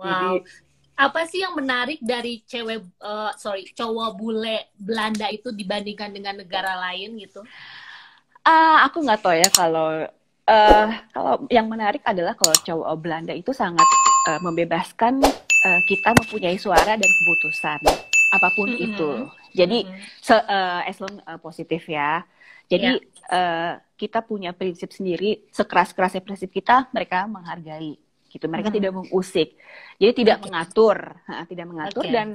Wow. Jadi, apa sih yang menarik dari cewek uh, sorry cowok bule Belanda itu dibandingkan dengan negara lain gitu? Uh, aku nggak tahu ya kalau uh, kalau yang menarik adalah kalau cowok Belanda itu sangat uh, membebaskan uh, kita mempunyai suara dan keputusan apapun mm -hmm. itu. Jadi mm -hmm. so, uh, as long uh, positif ya. Jadi yeah. Ya. uh, kita punya prinsip sendiri sekeras kerasnya prinsip kita mereka menghargai gitu. Mereka hmm. tidak mengusik. Jadi tidak okay. mengatur, ha, tidak mengatur okay. dan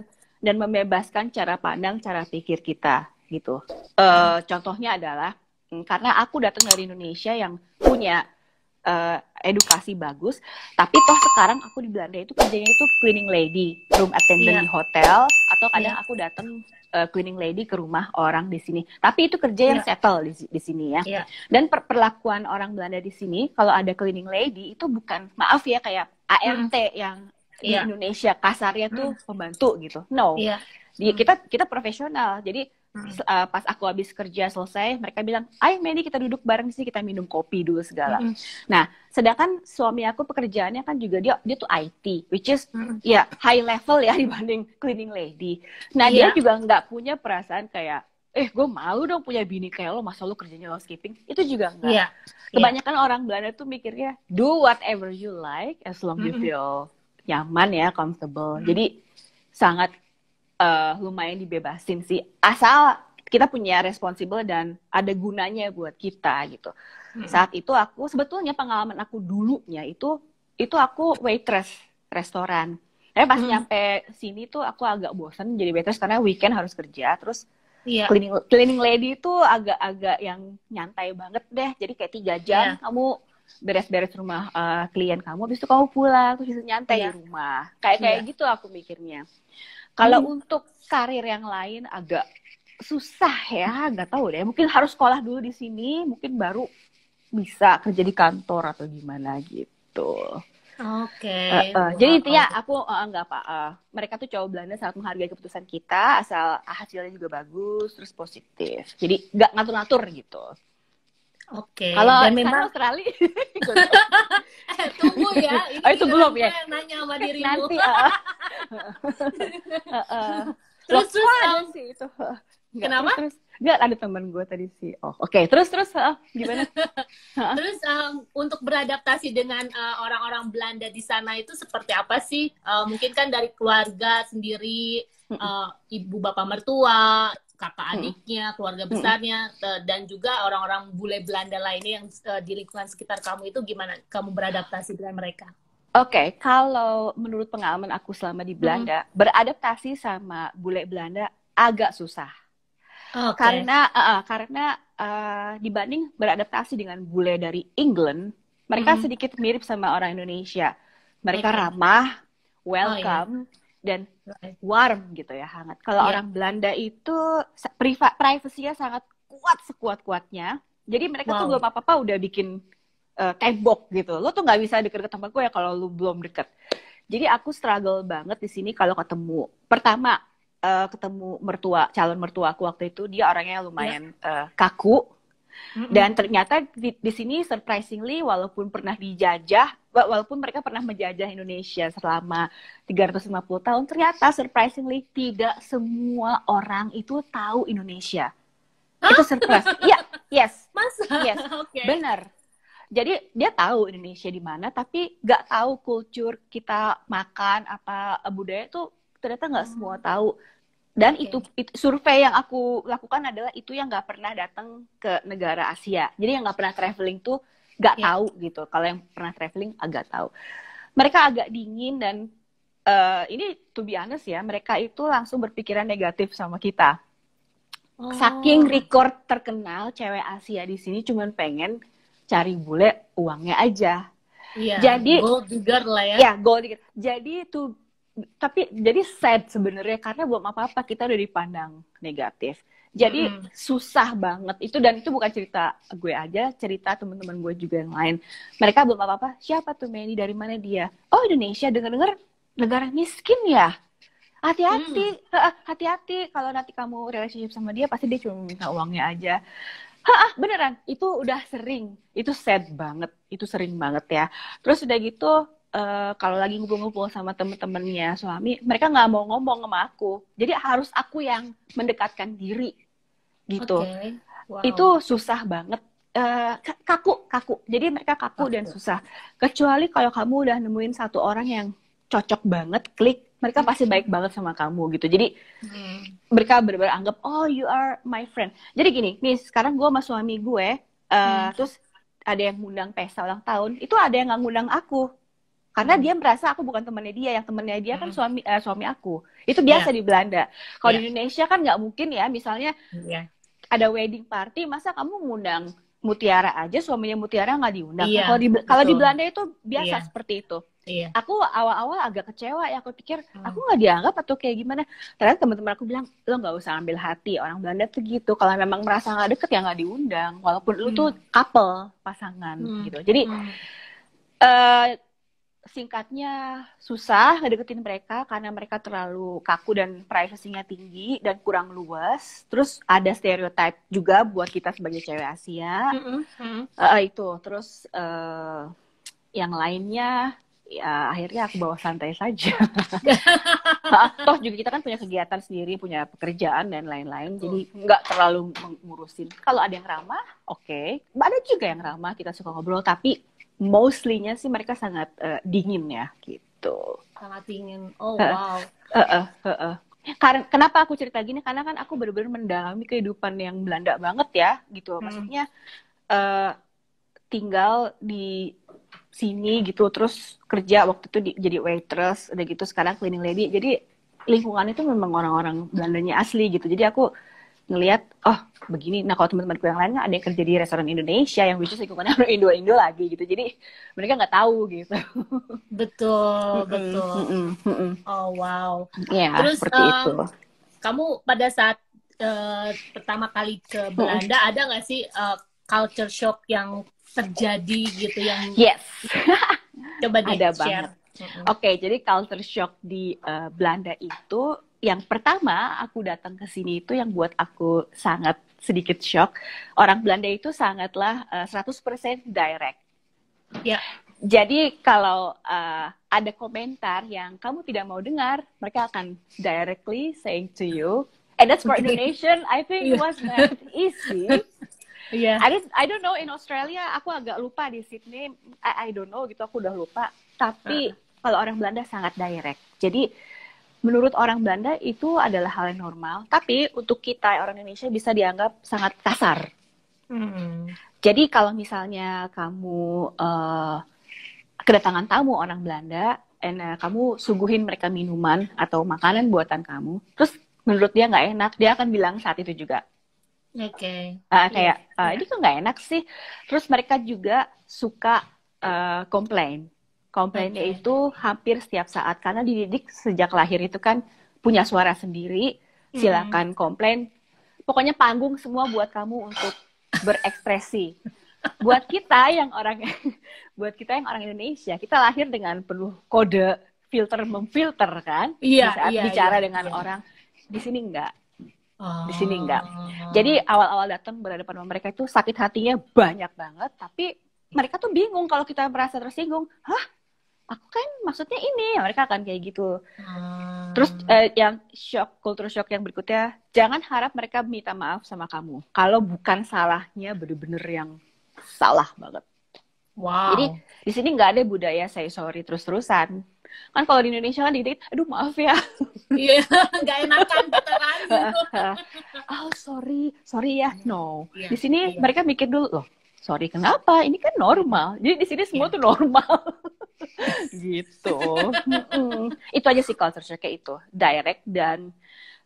dan membebaskan cara pandang, cara pikir kita gitu. Uh, contohnya adalah hmm, karena aku datang dari Indonesia yang punya uh, edukasi bagus tapi toh sekarang aku di Belanda itu kerjanya itu cleaning lady room attendant yeah. di hotel atau kadang yeah. aku datang uh, eh, cleaning lady ke rumah orang di sini tapi itu kerja yeah. yang iya. settle di, di sini ya yeah. dan per perlakuan orang Belanda di sini kalau ada cleaning lady itu bukan maaf ya kayak ART hmm. yang di yeah. Indonesia kasarnya tuh mm. pembantu gitu no yeah. Di, mm. kita kita profesional jadi uh, pas aku habis kerja selesai mereka bilang ayo Meli kita duduk bareng sih kita minum kopi dulu segala mm -hmm. nah sedangkan suami aku pekerjaannya kan juga dia dia tuh IT which is mm -hmm. ya yeah, high level ya dibanding cleaning lady nah yeah. dia iya. juga nggak punya perasaan kayak eh gue malu dong punya bini kayak lo masa lo kerjanya housekeeping itu juga nggak. yeah. Iya. kebanyakan yeah. orang Belanda tuh mikirnya do whatever you like as long mm -hmm. you feel nyaman ya comfortable mm -hmm. jadi sangat uh, lumayan dibebasin sih asal kita punya responsibel dan ada gunanya buat kita gitu. Hmm. Saat itu aku sebetulnya pengalaman aku dulunya itu itu aku waitress restoran. Tapi pas hmm. nyampe sini tuh aku agak bosen jadi waitress karena weekend harus kerja terus yeah. cleaning cleaning lady itu agak-agak yang nyantai banget deh. Jadi kayak tiga iya. jam yeah. kamu beres-beres rumah uh, klien kamu, habis itu kamu pulang, terus nyantai yeah. di iya. rumah. Kayak kayak yeah. gitu aku mikirnya. Kalau hmm. untuk karir yang lain agak susah ya, nggak tahu deh. Mungkin harus sekolah dulu di sini, mungkin baru bisa kerja di kantor atau gimana gitu. Oke. Okay. Uh, uh, Jadi intinya aku uh, nggak apa. Uh, mereka tuh cowok Belanda sangat menghargai keputusan kita asal hasilnya juga bagus terus positif. Jadi nggak ngatur-ngatur gitu. Oke. Okay. Kalau dan memang Australia. Eh, tunggu ya. Eh, ini oh, itu belum ya. Nanya sama dirimu. Nanti. Uh, uh, uh, terus terus um, sih itu. Eh. Kenapa? Terus, terus. Enggak, ada teman gue tadi sih. Oh, oke. Okay. Terus terus uh, gimana? Ah, ah. terus um, untuk beradaptasi dengan orang-orang uh, Belanda di sana itu seperti apa sih? Uh, mungkin kan dari keluarga sendiri, uh, ibu bapak mertua, kakak hmm. adiknya, keluarga hmm. besarnya, hmm. dan juga orang-orang bule Belanda lainnya yang uh, di lingkungan sekitar kamu itu gimana kamu beradaptasi dengan mereka? Oke, okay, kalau menurut pengalaman aku selama di Belanda, hmm. beradaptasi sama bule Belanda agak susah. Okay. Karena uh, karena uh, dibanding beradaptasi dengan bule dari England, mereka hmm. sedikit mirip sama orang Indonesia. Mereka okay. Iya. ramah, oh, iya. welcome. Oh, dan warm gitu ya hangat. Kalau yeah. orang Belanda itu privat privasinya sangat kuat sekuat kuatnya. Jadi mereka wow. tuh belum apa apa udah bikin uh, tembok gitu. Lo tuh nggak bisa deket ke sama gue ya kalau lo belum deket. Jadi aku struggle banget di sini kalau ketemu. Pertama uh, ketemu mertua calon mertua aku waktu itu dia orangnya lumayan yeah. Iya. uh, kaku dan ternyata di, di sini surprisingly walaupun pernah dijajah, walaupun mereka pernah menjajah Indonesia selama 350 tahun, ternyata surprisingly tidak semua orang itu tahu Indonesia. Hah? Itu surprise. Iya, yes. Masa? Yes. Okay. Benar. Jadi dia tahu Indonesia di mana, tapi nggak tahu kultur kita makan apa budaya itu ternyata nggak hmm. semua tahu dan okay. itu, itu survei yang aku lakukan adalah itu yang nggak pernah datang ke negara Asia jadi yang nggak pernah traveling tuh nggak yeah. tahu gitu kalau yang pernah traveling agak tahu mereka agak dingin dan uh, ini to be honest ya mereka itu langsung berpikiran negatif sama kita oh. saking record terkenal cewek Asia di sini cuman pengen cari bule uangnya aja yeah, jadi gold digger lah ya ya gold digger jadi tuh tapi jadi sad sebenarnya karena buat apa-apa kita udah dipandang negatif. Jadi mm. susah banget itu dan itu bukan cerita gue aja, cerita teman-teman gue juga yang lain. Mereka buat apa-apa. Siapa tuh Manny Dari mana dia? Oh Indonesia denger dengar negara miskin ya. Hati-hati, mm. hati-hati kalau nanti kamu relationship sama dia pasti dia cuma minta uangnya aja. Hah, beneran itu udah sering, itu sad banget, itu sering banget ya. Terus udah gitu Eh, kalau lagi ngumpul-ngumpul sama temen-temennya suami, mereka nggak mau ngomong sama aku. Jadi harus aku yang mendekatkan diri gitu. Okay. Wow. Itu susah banget. Uh, kaku, kaku. Jadi mereka kaku, kaku dan susah. Kecuali kalau kamu udah nemuin satu orang yang cocok banget, klik, mereka pasti mm-hmm. baik banget sama kamu gitu. Jadi hmm. mereka benar-benar anggap, oh you are my friend. Jadi gini, nih sekarang gue sama suami gue, uh, hmm. terus ada yang ngundang pesta ulang tahun, itu ada yang nggak ngundang aku karena hmm. dia merasa aku bukan temannya dia yang temannya dia kan hmm. suami uh, suami aku itu biasa yeah. di Belanda kalau yeah. di ya. Indonesia kan nggak mungkin ya misalnya yeah. ada wedding party masa kamu ngundang Mutiara aja suaminya Mutiara nggak diundang yeah, kalau di kalau di Belanda itu biasa yeah. seperti itu yeah. Aku awal-awal agak kecewa ya. Aku pikir hmm. aku nggak dianggap atau kayak gimana. Ternyata teman-teman aku bilang lo nggak usah ambil hati. Orang Belanda tuh gitu. Kalau memang merasa nggak deket ya nggak diundang. Walaupun hmm. lu tuh hmm. couple pasangan hmm. gitu. Jadi hmm. uh, singkatnya susah ngedeketin mereka karena mereka terlalu kaku dan privasinya tinggi dan kurang luas. Terus ada stereotype juga buat kita sebagai cewek Asia. Mm -hmm. uh, itu. Terus uh, yang lainnya ya akhirnya aku bawa santai saja. Toh juga kita kan punya kegiatan sendiri, punya pekerjaan dan lain-lain. Jadi nggak terlalu ngurusin. Kalau ada yang ramah, oke. Okay. Ada juga yang ramah, kita suka ngobrol. Tapi mostly-nya sih mereka sangat uh, dingin ya gitu. Sangat dingin. Oh wow. Uh, uh, uh, uh, uh. Karena kenapa aku cerita gini? Karena kan aku benar-benar mendalami kehidupan yang Belanda banget ya gitu. Hmm. Maksudnya uh, tinggal di sini gitu terus kerja waktu itu di, jadi waitress udah gitu sekarang cleaning lady jadi lingkungan itu memang orang-orang Belandanya asli gitu jadi aku ngelihat oh begini nah kalau teman-temanku yang lainnya ada yang kerja di restoran Indonesia yang which lingkungannya orang Indo Indo lagi gitu jadi mereka nggak tahu gitu betul mm -hmm. betul mm -hmm. oh wow ya, terus seperti eh, itu. kamu pada saat uh, pertama kali ke Belanda mm -hmm. ada nggak sih uh, culture shock yang terjadi gitu yang yes coba di share Mm Oke, okay, jadi culture shock di uh, Belanda itu yang pertama aku datang ke sini itu yang buat aku sangat sedikit shock. Orang Belanda itu sangatlah uh, eh, 100% direct. Ya. Jadi kalau uh, ada komentar yang kamu tidak mau dengar, mereka akan directly saying to you. And that's for Indonesian, I think it iya. was not easy. Yeah. I, I don't know in Australia, aku agak lupa di Sydney, I, I don't know gitu, aku udah lupa. Tapi uh. kalau orang Belanda sangat direct. Jadi menurut orang Belanda itu adalah hal yang normal, tapi untuk kita orang Indonesia bisa dianggap sangat kasar. Hmm. Jadi kalau misalnya kamu uh, kedatangan tamu orang Belanda, and uh, kamu suguhin mereka minuman atau makanan buatan kamu, terus menurut dia nggak enak, dia akan bilang saat itu juga. Oke. Okay. Uh, iya. kayak yeah. uh, ini kok nggak enak sih. Terus mereka juga suka uh, komplain Komplainnya okay. itu hampir setiap saat karena dididik sejak lahir itu kan punya suara sendiri. Hmm. Silakan hmm. komplain. Pokoknya panggung semua buat kamu untuk berekspresi. buat kita yang orang buat kita yang orang Indonesia, kita lahir dengan penuh kode filter memfilter kan. Iya, saat iya, bicara iya, dengan iya. orang di sini enggak. Di oh. sini enggak. Jadi awal-awal datang berhadapan sama mereka itu sakit hatinya banyak banget, tapi mereka tuh bingung kalau kita merasa tersinggung. Hah, aku kan maksudnya ini mereka akan kayak gitu hmm. terus eh, yang shock culture shock yang berikutnya jangan harap mereka minta maaf sama kamu kalau bukan salahnya bener-bener yang salah banget wow jadi di sini nggak ada budaya saya sorry terus-terusan kan kalau di Indonesia kan dikit aduh maaf ya iya yeah, nggak enakan kita oh ah, sorry sorry ya iya, no yeah, di sini yeah. mereka mikir dulu loh sorry kenapa ini kan normal jadi di sini iya. semua yeah. tuh normal gitu mm. itu aja sih culture shock kayak itu direct dan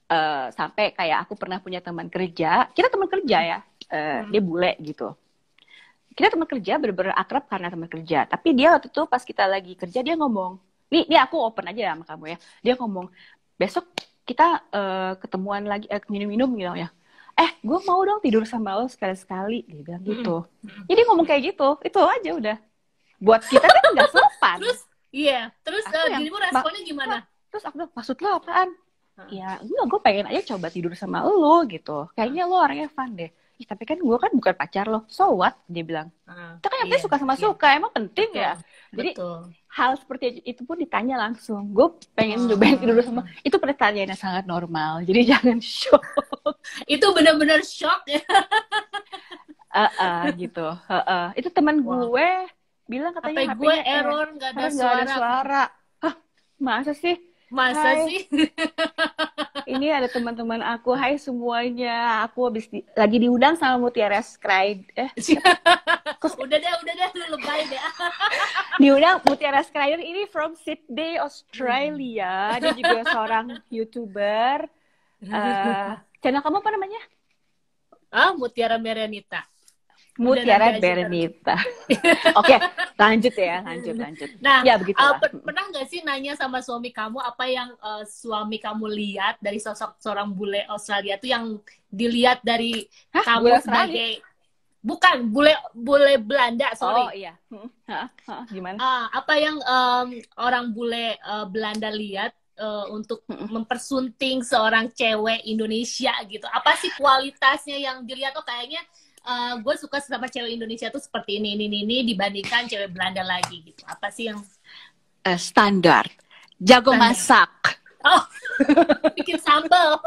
uh, sampai kayak aku pernah punya teman kerja kita teman kerja ya uh, hmm. dia bule gitu kita teman kerja bener-bener akrab karena teman kerja tapi dia waktu itu pas kita lagi kerja dia ngomong nih nih aku open aja sama kamu ya dia ngomong besok kita uh, ketemuan lagi minum-minum uh, gitu ya eh gue mau dong tidur sama lo sekali-sekali dia bilang gitu hmm. jadi ngomong kayak gitu itu aja udah buat kita kan nggak sopan terus iya terus uh, yang, dirimu responnya gimana terus aku bilang maksud lo apaan huh? ya enggak gue pengen aja coba tidur sama lo gitu kayaknya lo orangnya fun deh Ih, tapi kan gue kan bukan pacar lo so what dia bilang kita kan yang yeah, suka sama yeah. suka emang penting ya? Betul. ya jadi Betul hal seperti itu pun ditanya langsung. Gue pengen ah. nyobain hmm. dulu sama itu pertanyaannya sangat normal. Jadi jangan shock. itu benar-benar shock ya. uh, uh, gitu. Uh, uh. Itu teman gue bilang katanya HP gue error nggak ada, suara. ada suara. Hah, masa sih? Masa Hai. sih? Ini ada teman-teman aku. Hai semuanya. Aku habis di, lagi diundang sama Mutiara Scribe. Eh. udah deh, udah deh lu lebay deh. diundang Mutiara Scribe ini from Sydney, Australia. Hmm. Dia juga seorang YouTuber. Uh, channel kamu apa namanya? Ah, Mutiara Merenita. Mutiara ya, Bernita. Oke, okay, lanjut ya, lanjut, nah, lanjut. Nah, ya, begitu eh, per pernah nggak sih nanya sama suami kamu apa yang uh, suami kamu lihat dari sosok seorang bule Australia itu yang dilihat dari Hah, kamu bule sebagai Australia? bukan bule bule Belanda, sorry. Oh iya. Hmm, gimana? Uh, apa yang um, orang bule uh, Belanda lihat uh, untuk hmm. mempersunting seorang cewek Indonesia gitu? Apa sih kualitasnya yang dilihat? Oh kayaknya uh, eh, gue suka sama cewek Indonesia tuh seperti ini ini ini dibandingkan cewek Belanda lagi gitu apa sih yang uh, standar jago standar. masak oh bikin sambal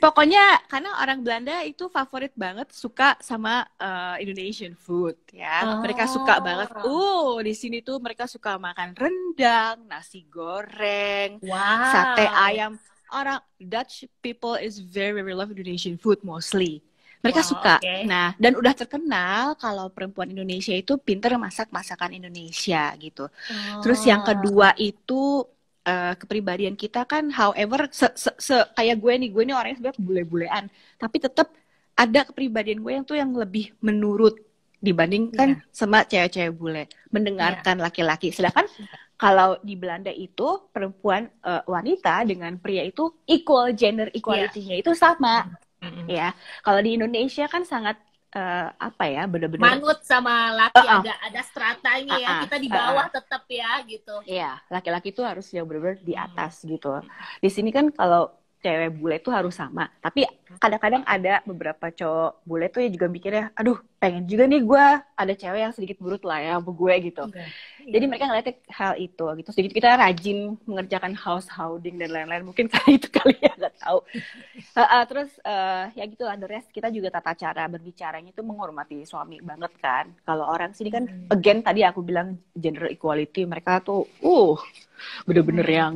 pokoknya karena orang Belanda itu favorit banget suka sama uh, Indonesian food ya. Oh. Mereka suka oh. banget. Uh, di sini tuh mereka suka makan rendang, nasi goreng, wow. sate ayam. Orang Dutch people is very very love Indonesian food mostly mereka wow, suka. Okay. Nah, dan udah terkenal kalau perempuan Indonesia itu pinter masak masakan Indonesia gitu. Oh. Terus yang oh. kedua itu uh, kepribadian kita kan, however, se -se -se kayak gue nih, gue nih orangnya sebenarnya bule-bulean, tapi tetap ada kepribadian gue yang tuh yang lebih menurut dibandingkan yeah. sama cewek-cewek bule, mendengarkan iya. laki-laki. Yeah. Sedangkan kalau di Belanda itu perempuan uh, wanita dengan pria itu equal gender equality-nya yeah. itu sama Mm-hmm. Ya, kalau di Indonesia kan sangat uh, apa ya, benar-benar manut sama laki uh-uh. agak ada stratanya uh-uh. ya. Kita di bawah uh-uh. tetap ya gitu. Iya, laki-laki itu harus yang benar-benar di atas mm-hmm. gitu. Di sini kan kalau cewek bule itu harus sama. Tapi kadang-kadang ada beberapa cowok bule tuh yang juga mikirnya, aduh pengen juga nih gue ada cewek yang sedikit burut lah ya sama gue gitu. Enggak, iya, iya. Jadi mereka ngeliatnya hal itu gitu. Sedikit kita rajin mengerjakan house dan lain-lain. Mungkin kali itu kali ya nggak tahu. uh, uh, terus uh, ya gitu lah, the rest kita juga tata cara berbicaranya itu menghormati suami banget kan. Kalau orang sini kan, hmm. again tadi aku bilang gender equality, mereka tuh uh bener-bener hmm. yang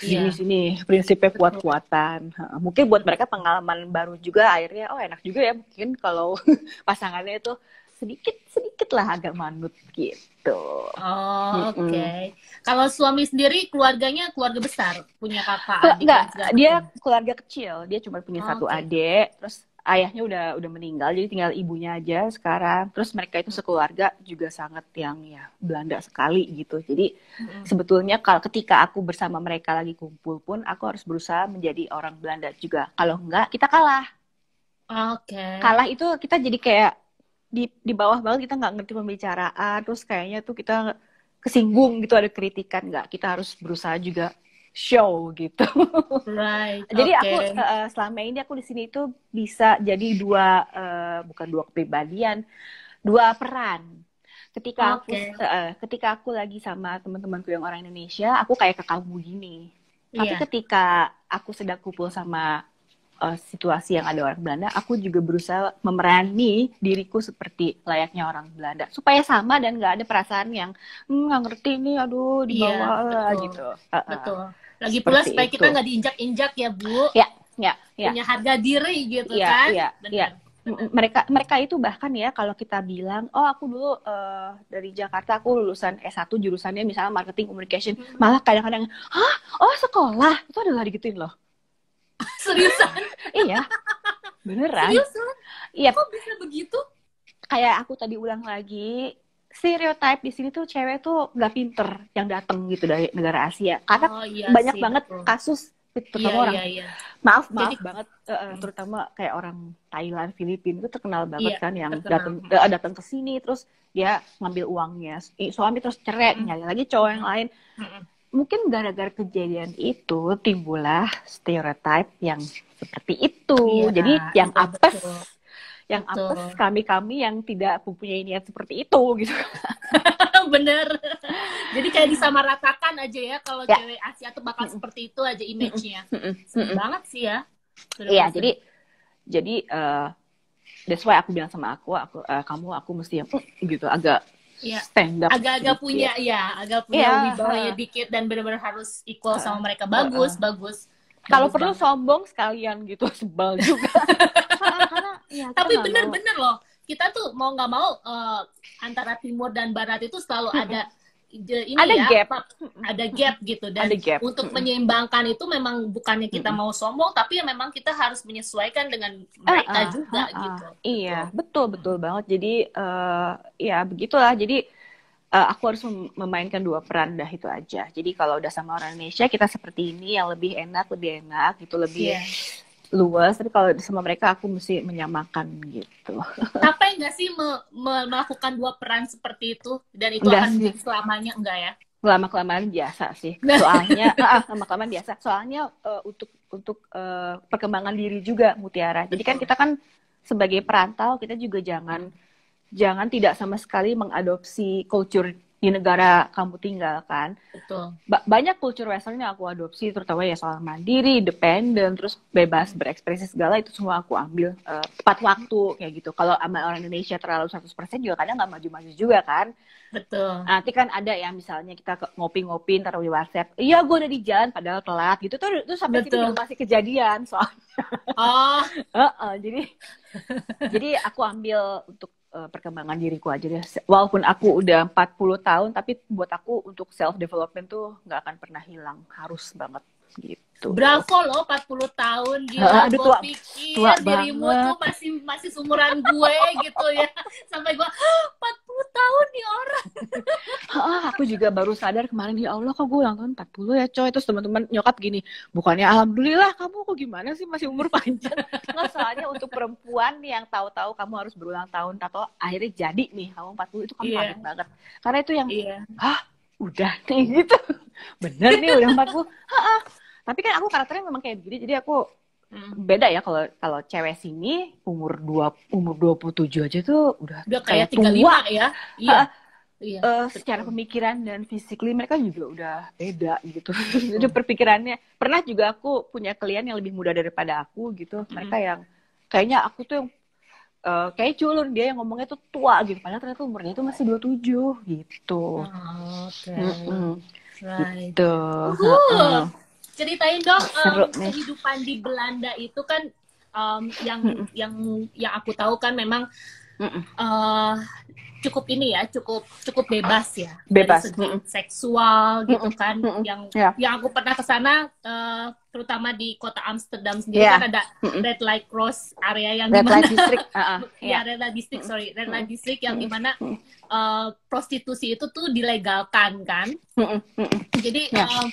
di yeah. sini prinsipnya kuat kuatan mungkin buat mereka pengalaman baru juga akhirnya oh enak juga ya mungkin kalau pasangannya itu sedikit sedikit lah agak manut gitu oh oke okay. kalau suami sendiri keluarganya keluarga besar punya kakak enggak dia keluarga kecil dia cuma punya oh, satu okay. adik terus ayahnya udah udah meninggal jadi tinggal ibunya aja sekarang terus mereka itu sekeluarga juga sangat yang ya Belanda sekali gitu jadi hmm. sebetulnya kalau ketika aku bersama mereka lagi kumpul pun aku harus berusaha menjadi orang Belanda juga kalau enggak kita kalah oke okay. kalah itu kita jadi kayak di di bawah banget kita nggak ngerti pembicaraan terus kayaknya tuh kita kesinggung gitu ada kritikan nggak kita harus berusaha juga show gitu. Right. jadi okay. aku uh, eh, selama ini aku di sini itu bisa jadi dua uh, bukan dua kepribadian, dua peran. Ketika okay. aku uh, eh, ketika aku lagi sama teman-temanku yang orang Indonesia, aku kayak ke kamu gini. Tapi yeah. ketika aku sedang kumpul sama uh, situasi yang ada orang Belanda, aku juga berusaha memerani diriku seperti layaknya orang Belanda supaya sama dan nggak ada perasaan yang hmm, nggak ngerti nih, aduh di iya, bawah iya, gitu. Uh, betul. Lagi seperti pula supaya itu. kita nggak diinjak-injak ya bu. Ya, ya, ya. Punya harga diri gitu ya, kan. Ya, iya, ya mereka mereka itu bahkan ya kalau kita bilang oh aku dulu uh, dari Jakarta aku lulusan S1 jurusannya misalnya marketing communication hmm. malah kadang-kadang ah, oh sekolah itu adalah digituin loh seriusan iya beneran seriusan iya kok bisa begitu kayak aku tadi ulang lagi stereotype di sini tuh cewek tuh gak pinter yang dateng gitu dari negara Asia karena oh, iya banyak sih, banget kasus gitu, terutama iya, orang iya, iya. maaf maaf Jadi, banget uh, uh, terutama kayak orang Thailand Filipina itu terkenal banget iya, kan yang datang datang eh, ke sini terus dia ngambil uangnya suami terus cerai mm nyari lagi cowok yang lain mm -hmm mungkin gara-gara kejadian itu timbullah stereotype yang seperti itu. Iya, Jadi yang betul, iya, apes, betul. yang betul. apes kami-kami yang tidak mempunyai niat seperti itu gitu. Bener. Jadi kayak disamaratakan aja ya kalau ya. cewek Asia tuh bakal mm -mm. seperti itu aja image-nya. Mm Sedih banget sih ya. Sudah iya, jadi jadi uh, that's why aku bilang sama aku, aku uh, kamu aku mesti yang uh, gitu agak ya stand up agak-agak gitu. punya ya agak punya yeah. wibawanya dikit dan benar-benar harus equal uh, sama mereka bagus uh, bagus kalau perlu banget. sombong sekalian gitu sebel juga karena, ya, tapi benar-benar loh kita tuh mau nggak mau uh, antara timur dan barat itu selalu ada ini ada ya, gap ada gap gitu dan ada gap. untuk menyeimbangkan itu memang bukannya kita mau sombong tapi ya memang kita harus menyesuaikan dengan ah, mereka uh, uh, juga uh, uh. gitu iya gitu. betul betul banget jadi uh, ya begitulah jadi uh, aku harus memainkan dua peran dah itu aja jadi kalau udah sama orang Indonesia kita seperti ini yang lebih enak lebih enak itu lebih yeah luas tapi kalau sama mereka aku mesti menyamakan gitu yang gak sih me me melakukan dua peran seperti itu dan itu enggak akan sih. selamanya enggak ya lama kelamaan biasa sih soalnya ah, lama kelamaan biasa soalnya uh, untuk untuk uh, perkembangan diri juga mutiara jadi kan kita kan sebagai perantau kita juga jangan jangan tidak sama sekali mengadopsi culture di negara kamu tinggal kan. Ba banyak culture western yang aku adopsi terutama ya soal mandiri, independen, terus bebas berekspresi segala itu semua aku ambil uh, tepat waktu kayak gitu. Kalau sama orang Indonesia terlalu 100% juga kadang nggak maju-maju juga kan. Betul. Nanti kan ada ya misalnya kita ngopi-ngopi ntar di WhatsApp, iya gue udah di jalan padahal telat gitu tuh tuh sampai masih kejadian soalnya. Oh. uh -uh, jadi jadi aku ambil untuk uh, perkembangan diriku aja deh. Walaupun aku udah 40 tahun, tapi buat aku untuk self development tuh nggak akan pernah hilang, harus banget gitu. Bravo loh 40 tahun gila. Aduh, tua, pikir tua dirimu banget. tuh masih masih seumuran gue gitu ya. Sampai gue 40 tahun nih orang ah, aku juga baru sadar kemarin ya Allah kok gue ulang tahun 40 ya coy terus teman-teman nyokap gini bukannya alhamdulillah kamu kok gimana sih masih umur panjang nggak soalnya untuk perempuan yang tahu-tahu kamu harus berulang tahun atau akhirnya jadi nih kamu 40 itu kamu yeah. Iya. panik banget karena itu yang yeah. Iya. ah udah nih gitu bener nih udah empat puluh. tapi kan aku karakternya memang kayak gini jadi aku Hmm. Beda ya kalau kalau cewek sini umur dua umur dua puluh tujuh aja tuh udah, udah kayak, kayak tua ya. Iya. Iya, uh, secara pemikiran dan fisikly mereka juga udah beda gitu. Hmm. Jadi perpikirannya pernah juga aku punya klien yang lebih muda daripada aku gitu. Hmm. Mereka yang kayaknya aku tuh yang uh, kayak culun dia yang ngomongnya tuh tua gitu. Padahal ternyata umurnya itu masih 27 gitu. Oh, okay. Mm -hmm. Right. Gitu. Uh -huh ceritain dong Seru, um, kehidupan di Belanda itu kan um, yang mm -mm. yang yang aku tahu kan memang mm uh, cukup ini ya cukup cukup bebas ya bebas dari segi seksual gitu kan yang yeah. yang aku pernah ke sana uh, terutama di kota Amsterdam sendiri yeah. kan ada red light cross area yang red dimana, light district uh -uh. ya yeah. red light district sorry red light district yang dimana uh, prostitusi itu tuh dilegalkan kan jadi yeah. Ya. uh,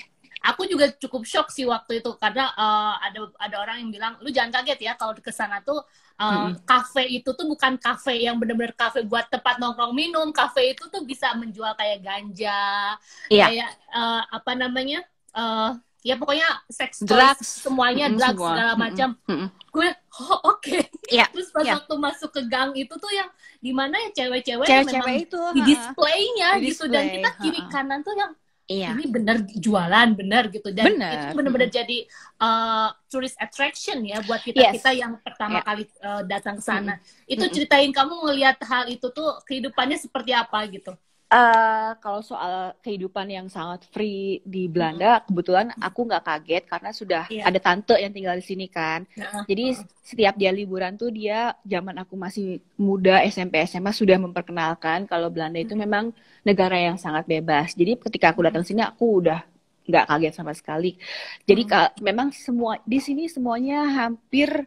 aku juga cukup shock sih waktu itu karena uh, ada ada orang yang bilang lu jangan kaget ya kalau ke sana tuh eh, kafe uh, hmm. itu tuh bukan kafe yang bener-bener kafe buat tempat nongkrong minum kafe itu tuh bisa menjual kayak ganja yeah. kayak uh, apa namanya uh, ya pokoknya seks drugs semuanya mm -hmm, drugs semua. segala macam mm -hmm. gue oh, oke okay. Iya, yeah. terus pas yeah. waktu masuk ke gang itu tuh yang dimana ya cewek-cewek yang memang itu, di displaynya di display. gitu dan kita kiri kanan tuh yang Iya. Ini benar jualan, benar gitu. Dan bener. itu benar-benar jadi uh, tourist attraction ya buat kita yes. kita yang pertama yeah. kali uh, datang ke sana. Hmm. Itu hmm. ceritain kamu melihat hal itu tuh kehidupannya seperti apa gitu. Eh, kalau soal kehidupan yang sangat free di Belanda, hmm. kebetulan aku nggak kaget karena sudah yeah. ada tante yang tinggal di sini kan. Jadi setiap dia liburan tuh dia zaman aku masih muda SMP SMA sudah memperkenalkan kalau Belanda itu hmm. memang negara yang sangat bebas. Jadi ketika aku datang sini aku udah nggak kaget sama sekali. Jadi hmm. memang semua di sini semuanya hampir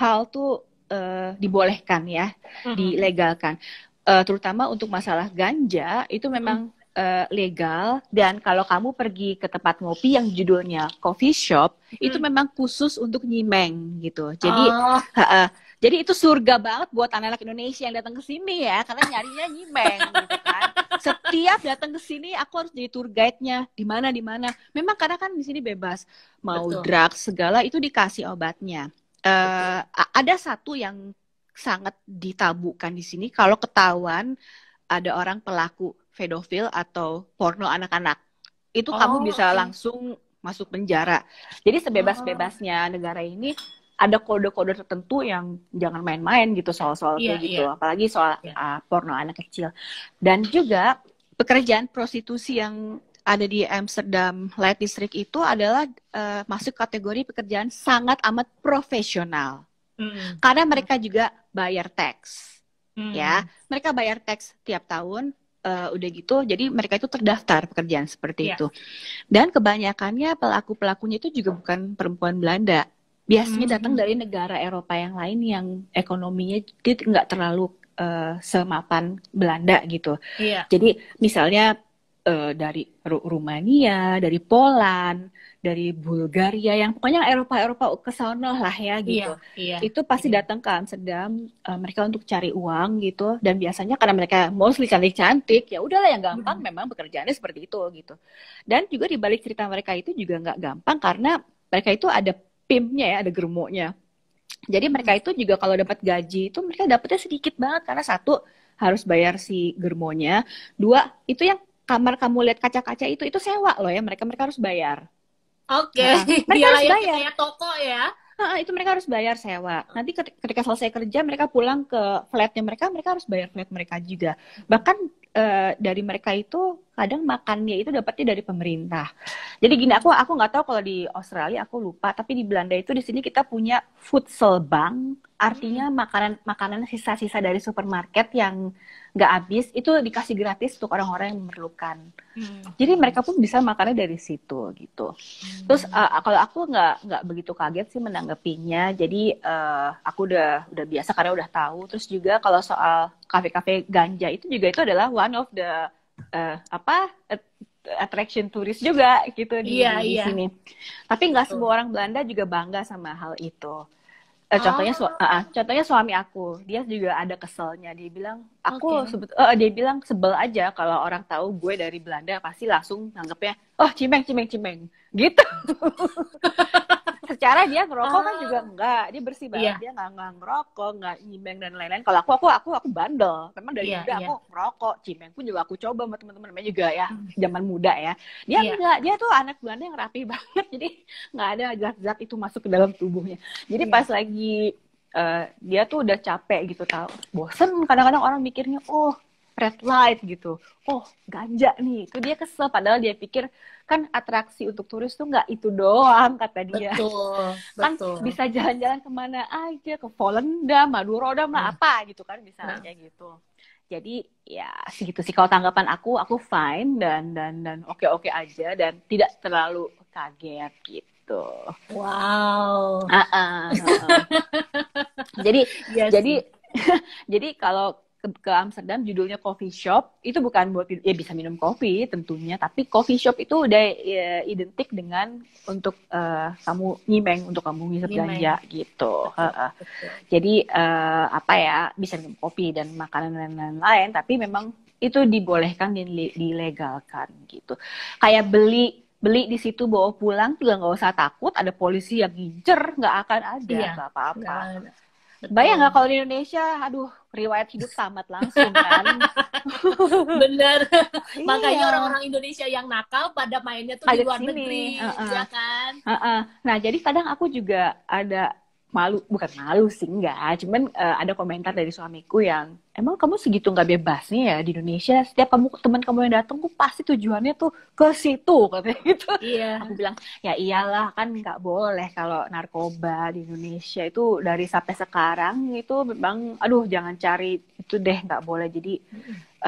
hal tuh uh, dibolehkan ya, hmm. dilegalkan uh, terutama untuk masalah ganja itu memang hmm. uh, legal dan kalau kamu pergi ke tempat ngopi yang judulnya coffee shop hmm. itu memang khusus untuk nyimeng gitu. Jadi oh. uh, uh, jadi itu surga banget buat anak-anak Indonesia yang datang ke sini ya, karena nyarinya nyimeng gitu kan. Setiap datang ke sini aku harus jadi tour guide-nya di mana di mana. Memang karena kan di sini bebas mau Betul. drug segala itu dikasih obatnya. Uh, ada satu yang sangat ditabukan di sini kalau ketahuan ada orang pelaku pedofil atau porno anak-anak. Itu oh, kamu bisa okay. langsung masuk penjara. Jadi sebebas-bebasnya oh. negara ini ada kode-kode tertentu yang jangan main-main gitu soal-soal yeah, kayak gitu, yeah. apalagi soal yeah. Iya. uh, porno anak kecil. Dan juga pekerjaan prostitusi yang ada di Amsterdam Light District itu adalah uh, masuk kategori pekerjaan sangat amat profesional. Mm. Karena mereka juga bayar tax. Mm. Ya, mereka bayar tax tiap tahun uh, udah gitu jadi mereka itu terdaftar pekerjaan seperti yeah. itu dan kebanyakannya pelaku pelakunya itu juga bukan perempuan Belanda biasanya mm datang dari negara Eropa yang lain yang ekonominya dia nggak terlalu uh, semapan Belanda gitu yeah. jadi misalnya uh, dari Rumania dari Poland dari Bulgaria yang pokoknya Eropa Eropa ke sana lah ya iya, gitu iya, iya, itu pasti iya. datang ke kan, Amsterdam uh, eh, mereka untuk cari uang gitu dan biasanya karena mereka mostly cantik cantik ya udahlah yang gampang hmm. memang pekerjaannya seperti itu gitu dan juga di balik cerita mereka itu juga nggak gampang karena mereka itu ada pimpnya ya ada germonya. jadi mereka itu juga kalau dapat gaji itu mereka dapatnya sedikit banget karena satu harus bayar si germonya, dua itu yang kamar kamu lihat kaca-kaca itu itu sewa loh ya mereka mereka harus bayar. Oke. Okay. Nah, mereka harus bayar. Kayak toko ya. Nah, itu mereka harus bayar sewa. Nanti ketika selesai kerja mereka pulang ke flatnya mereka, mereka harus bayar flat mereka juga. Bahkan eh, dari mereka itu kadang makannya itu dapatnya dari pemerintah. Jadi gini aku aku nggak tahu kalau di Australia aku lupa, tapi di Belanda itu di sini kita punya food bank artinya makanan makanan sisa-sisa dari supermarket yang nggak habis itu dikasih gratis untuk orang-orang yang memerlukan hmm. jadi mereka pun bisa makannya dari situ gitu hmm. terus uh, kalau aku nggak nggak begitu kaget sih menanggapinya jadi uh, aku udah udah biasa karena udah tahu terus juga kalau soal kafe-kafe ganja itu juga itu adalah one of the uh, apa attraction turis juga gitu di, yeah, di yeah. sini. Tapi nggak semua orang Belanda juga bangga sama hal itu. Uh, contohnya su uh, ah, uh, ah, contohnya suami aku dia juga ada keselnya dia bilang aku okay. sebut, uh, eh, dia bilang sebel aja kalau orang tahu gue dari Belanda pasti langsung tanggapnya oh cimeng cimeng cimeng gitu secara dia ngerokok kan juga ah. enggak dia bersih banget yeah. dia nggak ngerokok nggak nyimeng dan lain-lain kalau aku aku aku aku bandel memang dari yeah, muda yeah. aku iya. ngerokok cimeng pun juga aku coba sama teman-teman juga ya hmm. zaman muda ya dia yeah. enggak dia tuh anak Belanda yang rapi banget jadi nggak ada zat-zat itu masuk ke dalam tubuhnya jadi yeah. pas lagi uh, dia tuh udah capek gitu tau bosen kadang-kadang orang mikirnya oh red light gitu. Oh, ganja nih. Itu dia kesel padahal dia pikir kan atraksi untuk turis tuh nggak itu doang kata dia. Betul. kan bisa jalan-jalan kemana aja ke Volenda, Madura, lah hmm. Nah. apa gitu kan bisa hmm. Nah. aja gitu. Jadi ya segitu sih kalau tanggapan aku aku fine dan dan dan oke-oke aja dan tidak terlalu kaget gitu. Wow. Uh -uh, uh -uh. jadi yes. Iya jadi jadi kalau ke, ke Amsterdam judulnya coffee shop itu bukan buat ya bisa minum kopi tentunya tapi coffee shop itu udah ya, identik dengan untuk uh, kamu nyimeng untuk kamu ngisep ganja gitu uh, uh. jadi uh, apa ya bisa minum kopi dan makanan lain-lain tapi memang itu dibolehkan dan dilegalkan gitu kayak beli beli di situ bawa pulang juga nggak usah takut ada polisi yang ngincer nggak akan ada iya, nggak iya, apa-apa Bayang nggak kalau di Indonesia, aduh riwayat hidup tamat langsung kan? Bener. iya. Makanya orang-orang Indonesia yang nakal pada mainnya tuh di luar sini. negeri, uh -uh. ya kan? Uh -uh. Nah jadi kadang aku juga ada malu bukan malu sih enggak cuman uh, ada komentar dari suamiku yang emang kamu segitu nggak bebasnya ya di Indonesia setiap kamu teman kamu yang datang tuh pasti tujuannya tuh ke situ katanya gitu iya. aku bilang ya iyalah kan nggak boleh kalau narkoba di Indonesia itu dari sampai sekarang itu memang aduh jangan cari itu deh nggak boleh jadi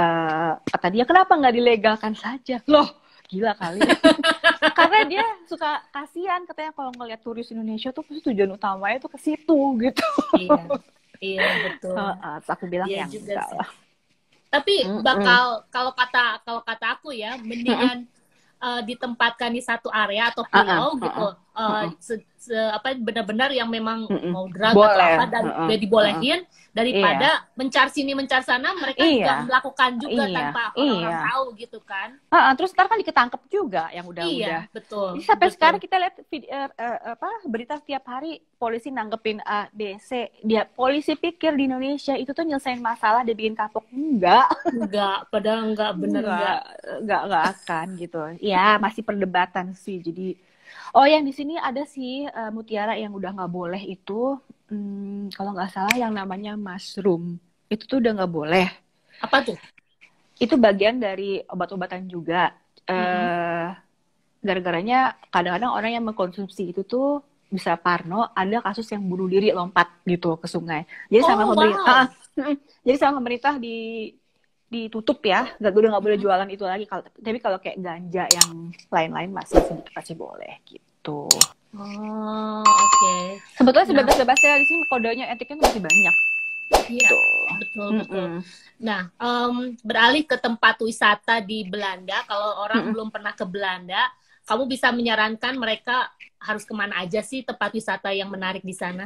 uh, kata dia kenapa nggak dilegalkan saja loh gila kali karena dia suka kasihan katanya kalau ngeliat turis Indonesia tuh pasti tujuan utamanya tuh ke situ gitu iya iya betul uh, aku bilang iya yang juga enggak tapi bakal mm -mm. kalau kata kalau kata aku ya mendingan mm -mm. Uh, ditempatkan di satu area atau pulau uh -uh, gitu uh -uh uh, se, se, apa benar-benar yang memang mau drag Boleh. atau apa dan uh -uh. dibolehin uh -uh. daripada iya. mencar sini mencar sana mereka iya. juga melakukan juga iya. tanpa orang-orang iya. tahu gitu kan uh -uh. terus ntar kan diketangkep juga yang udah-udah iya, betul Jadi, sampai betul. sekarang kita lihat video, uh, eh, apa berita setiap hari polisi nanggepin A B C dia polisi pikir di Indonesia itu tuh nyelesain masalah dia bikin kapok enggak enggak padahal enggak bener enggak enggak enggak, enggak akan gitu ya masih perdebatan sih jadi Oh, yang di sini ada sih uh, mutiara yang udah nggak boleh itu, hmm, kalau nggak salah yang namanya mushroom. Itu tuh udah nggak boleh. Apa tuh? Itu bagian dari obat-obatan juga. Mm -hmm. uh, gara-garanya kadang-kadang orang yang mengkonsumsi itu tuh bisa parno ada kasus yang bunuh diri lompat gitu ke sungai jadi oh, sama pemerintah wow. jadi sama pemerintah di ditutup ya nggak udah nggak boleh jualan itu lagi kalau tapi kalau kayak ganja yang lain-lain masih sedikit masih boleh gitu oh oke okay. sebetulnya sebebas-bebas nah. di sini kodenya etiknya masih banyak Iya, gitu. betul betul. Mm -hmm. Nah, um, beralih ke tempat wisata di Belanda, kalau orang mm -hmm. belum pernah ke Belanda, kamu bisa menyarankan mereka harus kemana aja sih tempat wisata yang menarik di sana?